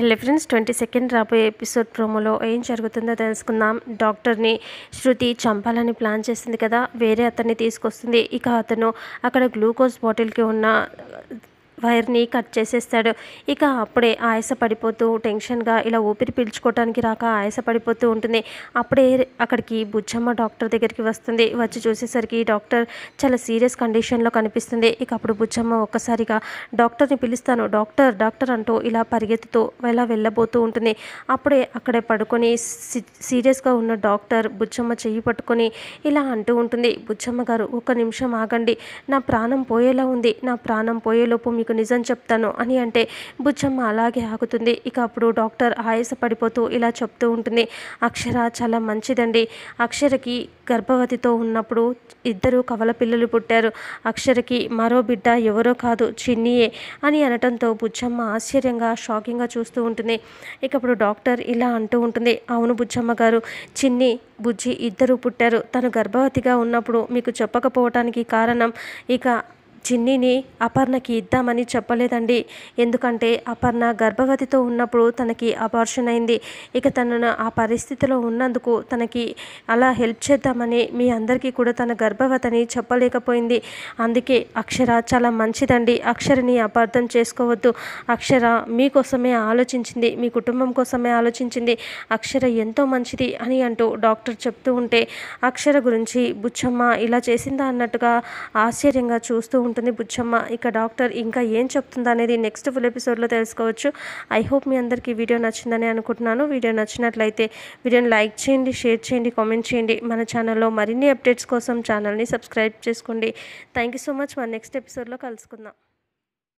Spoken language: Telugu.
హలో ఫ్రెండ్స్ ట్వంటీ సెకండ్ రాబోయే ఎపిసోడ్ ప్రోమోలో ఏం జరుగుతుందో తెలుసుకుందాం డాక్టర్ని శృతి చంపాలని ప్లాన్ చేసింది కదా వేరే అతన్ని తీసుకొస్తుంది ఇక అతను అక్కడ గ్లూకోజ్ బాటిల్కి ఉన్న వైర్ని కట్ చేసేస్తాడు ఇక అప్పుడే ఆయాస పడిపోతూ టెన్షన్గా ఇలా ఊపిరి పీల్చుకోవటానికి రాక ఆయాస పడిపోతూ ఉంటుంది అప్పుడే అక్కడికి బుచ్చమ్మ డాక్టర్ దగ్గరికి వస్తుంది వచ్చి చూసేసరికి డాక్టర్ చాలా సీరియస్ కండిషన్లో కనిపిస్తుంది ఇక అప్పుడు బుజ్జమ్మ ఒక్కసారిగా డాక్టర్ని పిలుస్తాను డాక్టర్ డాక్టర్ అంటూ ఇలా పరిగెత్తుతూ ఇలా వెళ్ళబోతూ ఉంటుంది అప్పుడే అక్కడే పడుకొని సీరియస్గా ఉన్న డాక్టర్ బుజ్జమ్మ చెయ్యి పట్టుకొని ఇలా అంటూ ఉంటుంది బుచ్చమ్మ గారు ఒక నిమిషం ఆగండి నా ప్రాణం పోయేలా ఉంది నా ప్రాణం పోయేలోపు మీకు నీకు నిజం చెప్తాను అని అంటే బుచ్చమ్మ అలాగే ఆగుతుంది ఇక అప్పుడు డాక్టర్ ఆయాస పడిపోతూ ఇలా చెప్తూ ఉంటుంది అక్షర చాలా మంచిదండి అక్షరకి గర్భవతితో ఉన్నప్పుడు ఇద్దరు కవల పిల్లలు పుట్టారు అక్షరకి మరో బిడ్డ ఎవరో కాదు చిన్నియే అని అనటంతో బుచ్చమ్మ ఆశ్చర్యంగా షాకింగ్గా చూస్తూ ఉంటుంది ఇక అప్పుడు డాక్టర్ ఇలా అంటూ ఉంటుంది అవును బుచ్చమ్మ గారు చిన్ని బుజ్జి ఇద్దరు పుట్టారు తను గర్భవతిగా ఉన్నప్పుడు మీకు చెప్పకపోవటానికి కారణం ఇక చిన్నిని అపర్ణకి ఇద్దామని చెప్పలేదండి ఎందుకంటే అపర్ణ గర్భవతితో ఉన్నప్పుడు తనకి అబార్షన్ అయింది ఇక తనను ఆ పరిస్థితిలో ఉన్నందుకు తనకి అలా హెల్ప్ చేద్దామని మీ అందరికీ కూడా తన గర్భవతిని చెప్పలేకపోయింది అందుకే అక్షర చాలా మంచిదండి అక్షరని అపార్థం చేసుకోవద్దు అక్షర మీకోసమే ఆలోచించింది మీ కుటుంబం కోసమే ఆలోచించింది అక్షర ఎంతో మంచిది అని అంటూ డాక్టర్ చెప్తూ ఉంటే అక్షర గురించి బుచ్చమ్మ ఇలా చేసిందా అన్నట్టుగా ఆశ్చర్యంగా చూస్తూ ఉంటుంది ఉంటుంది బుచ్చమ్మ ఇక డాక్టర్ ఇంకా ఏం చెప్తుంది అనేది నెక్స్ట్ ఫుల్ ఎపిసోడ్లో తెలుసుకోవచ్చు ఐ హోప్ మీ అందరికీ వీడియో నచ్చిందని అనుకుంటున్నాను వీడియో నచ్చినట్లయితే వీడియోని లైక్ చేయండి షేర్ చేయండి కామెంట్ చేయండి మన ఛానల్లో మరిన్ని అప్డేట్స్ కోసం ఛానల్ని సబ్స్క్రైబ్ చేసుకోండి థ్యాంక్ యూ సో మచ్ మన నెక్స్ట్ ఎపిసోడ్లో కలుసుకుందాం